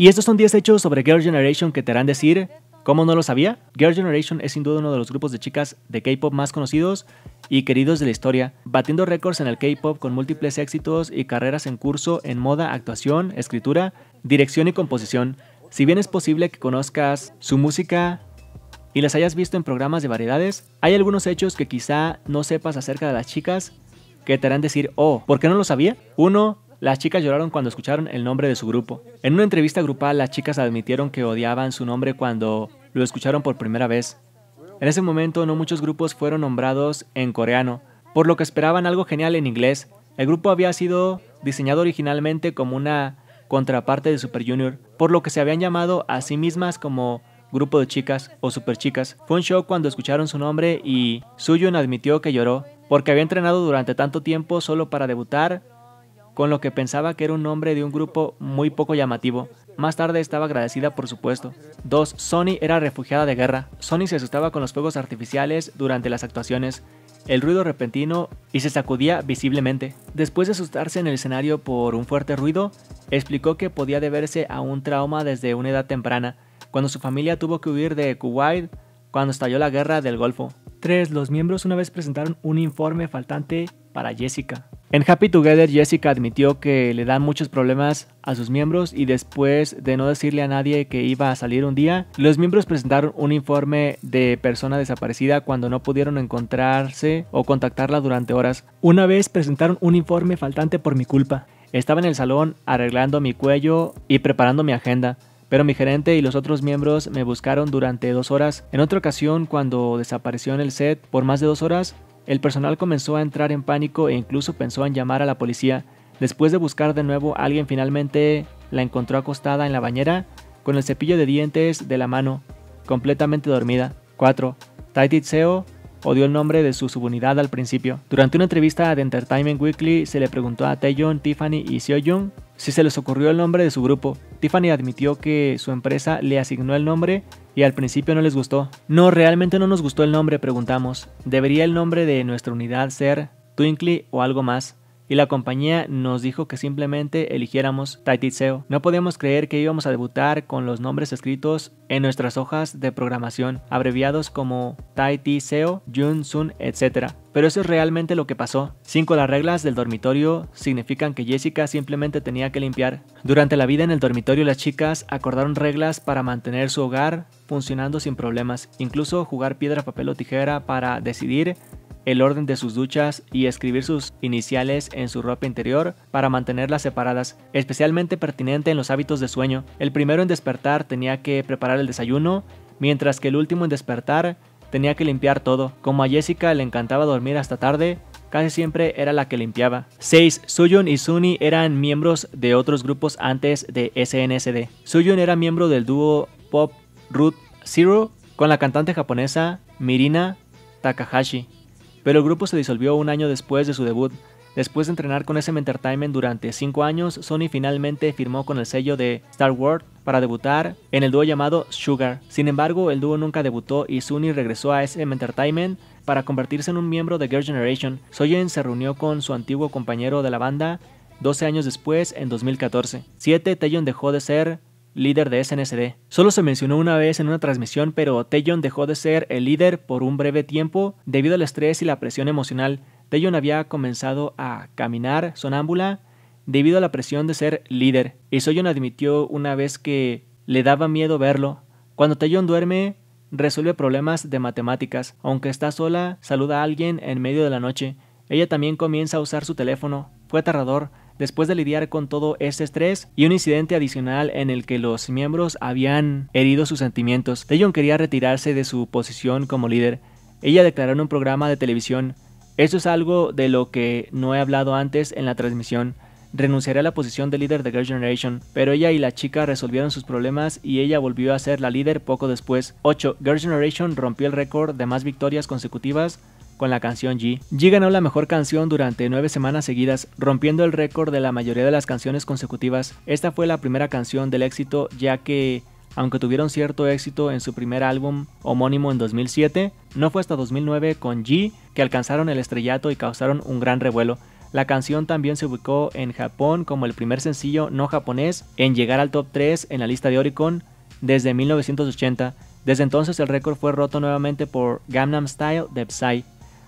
Y estos son 10 hechos sobre Girl Generation que te harán decir, ¿cómo no lo sabía? Girl Generation es sin duda uno de los grupos de chicas de K-Pop más conocidos y queridos de la historia, batiendo récords en el K-Pop con múltiples éxitos y carreras en curso en moda, actuación, escritura, dirección y composición. Si bien es posible que conozcas su música, y las hayas visto en programas de variedades, hay algunos hechos que quizá no sepas acerca de las chicas que te harán decir, oh, ¿por qué no lo sabía? Uno. Las chicas lloraron cuando escucharon el nombre de su grupo. En una entrevista grupal, las chicas admitieron que odiaban su nombre cuando lo escucharon por primera vez. En ese momento, no muchos grupos fueron nombrados en coreano, por lo que esperaban algo genial en inglés. El grupo había sido diseñado originalmente como una contraparte de Super Junior, por lo que se habían llamado a sí mismas como Grupo de Chicas o Super Chicas. Fue un shock cuando escucharon su nombre y Suyun admitió que lloró, porque había entrenado durante tanto tiempo solo para debutar con lo que pensaba que era un nombre de un grupo muy poco llamativo. Más tarde estaba agradecida, por supuesto. 2. Sony era refugiada de guerra. Sony se asustaba con los fuegos artificiales durante las actuaciones, el ruido repentino y se sacudía visiblemente. Después de asustarse en el escenario por un fuerte ruido, explicó que podía deberse a un trauma desde una edad temprana, cuando su familia tuvo que huir de Kuwait cuando estalló la guerra del Golfo. 3. Los miembros una vez presentaron un informe faltante para Jessica. En Happy Together, Jessica admitió que le dan muchos problemas a sus miembros y después de no decirle a nadie que iba a salir un día, los miembros presentaron un informe de persona desaparecida cuando no pudieron encontrarse o contactarla durante horas. Una vez presentaron un informe faltante por mi culpa. Estaba en el salón arreglando mi cuello y preparando mi agenda pero mi gerente y los otros miembros me buscaron durante dos horas. En otra ocasión, cuando desapareció en el set por más de dos horas, el personal comenzó a entrar en pánico e incluso pensó en llamar a la policía. Después de buscar de nuevo, alguien finalmente la encontró acostada en la bañera con el cepillo de dientes de la mano, completamente dormida. 4. Taititseo o dio el nombre de su subunidad al principio. Durante una entrevista de Entertainment Weekly se le preguntó a Taeyeon, Tiffany y Jung si se les ocurrió el nombre de su grupo. Tiffany admitió que su empresa le asignó el nombre y al principio no les gustó. No, realmente no nos gustó el nombre, preguntamos. ¿Debería el nombre de nuestra unidad ser Twinkly o algo más? y la compañía nos dijo que simplemente eligiéramos Ti SEO. No podíamos creer que íbamos a debutar con los nombres escritos en nuestras hojas de programación, abreviados como Taiti SEO, Jun Sun, etc. Pero eso es realmente lo que pasó. Cinco, Las reglas del dormitorio significan que Jessica simplemente tenía que limpiar. Durante la vida en el dormitorio las chicas acordaron reglas para mantener su hogar funcionando sin problemas, incluso jugar piedra, papel o tijera para decidir el orden de sus duchas y escribir sus iniciales en su ropa interior para mantenerlas separadas, especialmente pertinente en los hábitos de sueño. El primero en despertar tenía que preparar el desayuno, mientras que el último en despertar tenía que limpiar todo. Como a Jessica le encantaba dormir hasta tarde, casi siempre era la que limpiaba. 6. Suyun y Suni eran miembros de otros grupos antes de SNSD. Suyun era miembro del dúo pop Root Zero con la cantante japonesa Mirina Takahashi pero el grupo se disolvió un año después de su debut. Después de entrenar con SM Entertainment durante 5 años, Sony finalmente firmó con el sello de Star Wars para debutar en el dúo llamado Sugar. Sin embargo, el dúo nunca debutó y Sony regresó a SM Entertainment para convertirse en un miembro de Girl Generation. Soyeon se reunió con su antiguo compañero de la banda 12 años después, en 2014. 7. Taeyeon dejó de ser líder de SNSD. Solo se mencionó una vez en una transmisión, pero Taeyeon dejó de ser el líder por un breve tiempo debido al estrés y la presión emocional. Taeyeon había comenzado a caminar sonámbula debido a la presión de ser líder, y Soyeon admitió una vez que le daba miedo verlo. Cuando Taeyeon duerme, resuelve problemas de matemáticas. Aunque está sola, saluda a alguien en medio de la noche. Ella también comienza a usar su teléfono. Fue aterrador después de lidiar con todo este estrés y un incidente adicional en el que los miembros habían herido sus sentimientos. Taeyong quería retirarse de su posición como líder. Ella declaró en un programa de televisión, "Eso es algo de lo que no he hablado antes en la transmisión renunciaría a la posición de líder de Girl Generation, pero ella y la chica resolvieron sus problemas y ella volvió a ser la líder poco después. 8. Girl Generation rompió el récord de más victorias consecutivas con la canción G. G ganó la mejor canción durante nueve semanas seguidas, rompiendo el récord de la mayoría de las canciones consecutivas. Esta fue la primera canción del éxito ya que aunque tuvieron cierto éxito en su primer álbum homónimo en 2007, no fue hasta 2009 con G que alcanzaron el estrellato y causaron un gran revuelo. La canción también se ubicó en Japón como el primer sencillo no japonés en llegar al top 3 en la lista de Oricon desde 1980. Desde entonces el récord fue roto nuevamente por Gangnam Style de Psy.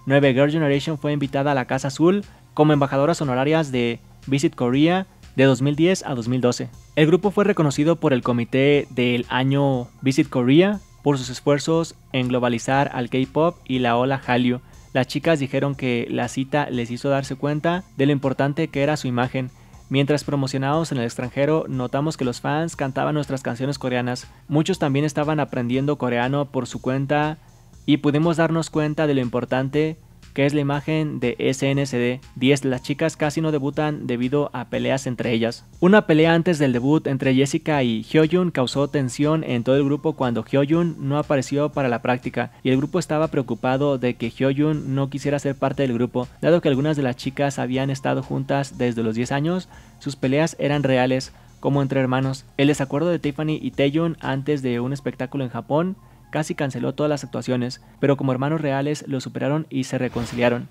9 Girl Generation fue invitada a la Casa Azul como embajadoras honorarias de Visit Korea de 2010 a 2012. El grupo fue reconocido por el comité del año Visit Korea por sus esfuerzos en globalizar al K-pop y la ola Hallyu las chicas dijeron que la cita les hizo darse cuenta de lo importante que era su imagen. Mientras promocionábamos en el extranjero, notamos que los fans cantaban nuestras canciones coreanas. Muchos también estaban aprendiendo coreano por su cuenta y pudimos darnos cuenta de lo importante que es la imagen de SNSD. 10 las chicas casi no debutan debido a peleas entre ellas. Una pelea antes del debut entre Jessica y Hyoyun causó tensión en todo el grupo cuando Hyoyun no apareció para la práctica y el grupo estaba preocupado de que Hyoyun no quisiera ser parte del grupo, dado que algunas de las chicas habían estado juntas desde los 10 años, sus peleas eran reales como entre hermanos. El desacuerdo de Tiffany y Taeyun antes de un espectáculo en Japón casi canceló todas las actuaciones, pero como hermanos reales lo superaron y se reconciliaron.